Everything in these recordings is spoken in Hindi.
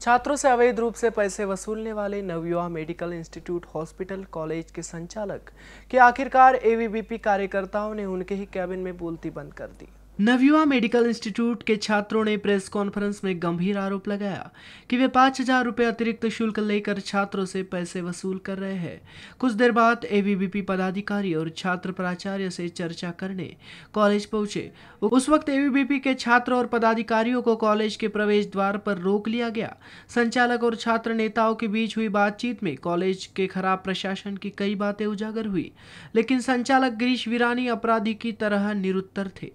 छात्रों से अवैध रूप से पैसे वसूलने वाले Navyuva medical institute hospital college के संचालक के आखिरकार एवीबीपी कार्यकर्ताओं ने उनके ही कैबिन में बोलती बंद कर दी नवयुवा मेडिकल इंस्टीट्यूट के छात्रों ने प्रेस कॉन्फ्रेंस में गंभीर आरोप लगाया कि वे पाँच हजार रुपये अतिरिक्त शुल्क लेकर छात्रों से पैसे वसूल कर रहे हैं कुछ देर बाद एवीबीपी पदाधिकारी और छात्र प्राचार्य से चर्चा करने कॉलेज पहुंचे उस वक्त एवीबीपी के छात्र और पदाधिकारियों को कॉलेज के प्रवेश द्वार पर रोक लिया गया संचालक और छात्र नेताओं के बीच हुई बातचीत में कॉलेज के खराब प्रशासन की कई बातें उजागर हुई लेकिन संचालक गिरीश वीरानी अपराधी की तरह निरुत्तर थे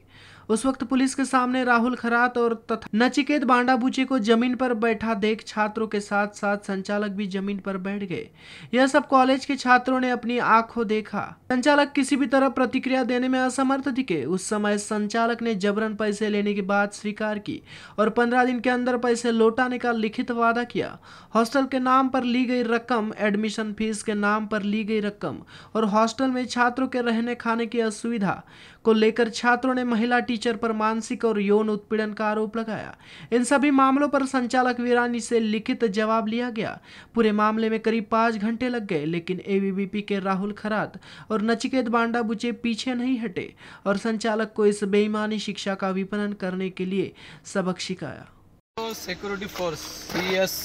उस वक्त पुलिस के सामने राहुल खरात और तथा नचिकेत बांडाबूचे को जमीन पर बैठा देख छात्रों के साथ साथ संचालक भी जमीन पर बैठ गए यह सब कॉलेज के छात्रों ने अपनी आंखों देखा संचालक किसी भी तरह प्रतिक्रिया देने में असमर्थ दिखे उस समय संचालक ने जबरन पैसे लेने की बात स्वीकार की और पंद्रह दिन के अंदर पैसे लौटाने का लिखित वादा किया हॉस्टल के नाम पर ली गई रकम एडमिशन फीस के नाम पर ली गई रकम और हॉस्टल में छात्रों के रहने खाने की असुविधा को लेकर छात्रों ने महिला टीचर पर मानसिक और यौन उत्पीड़न का आरोप लगाया इन सभी मामलों पर संचालक वीरानी से लिखित जवाब लिया गया पूरे मामले में करीब पांच घंटे लग गए लेकिन एवीबीपी के राहुल खरात और नचिकेत बांडा बुचे पीछे नहीं हटे और संचालक को इस बेईमानी शिक्षा का विपणन करने के लिए सबक सिखाया security force C S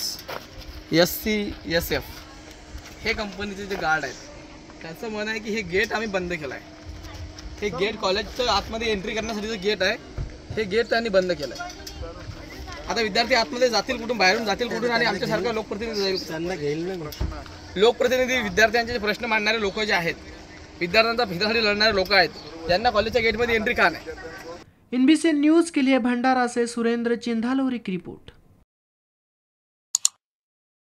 S C S F हे कंपनीचे जे गार्ड आहेत त्याचं मन आहे की हे गेट आम्ही बंद केलं आहे हे गेट कॉलेजचं आतमध्ये एंट्री करण्यासाठी जे गेट आहे हे गेट त्यांनी बंद केलं आहे आता विद्यार्थी आतमध्ये जातील कुठून बाहेरून जातील कुठून आणि आमच्यासारखा लोकप्रतिनिधी जाईल त्यांना घेईल लोकप्रतिनिधी विद्यार्थ्यांचे प्रश्न मांडणारे लोक जे आहेत विद्यार्थ्यांचा हितासाठी लढणारे लोक आहेत त्यांना कॉलेजच्या गेटमध्ये एंट्री का नाही एनबीसी न्यूज के लिए भंडारा से सुरेंद्र चिंधालोरी की रिपोर्ट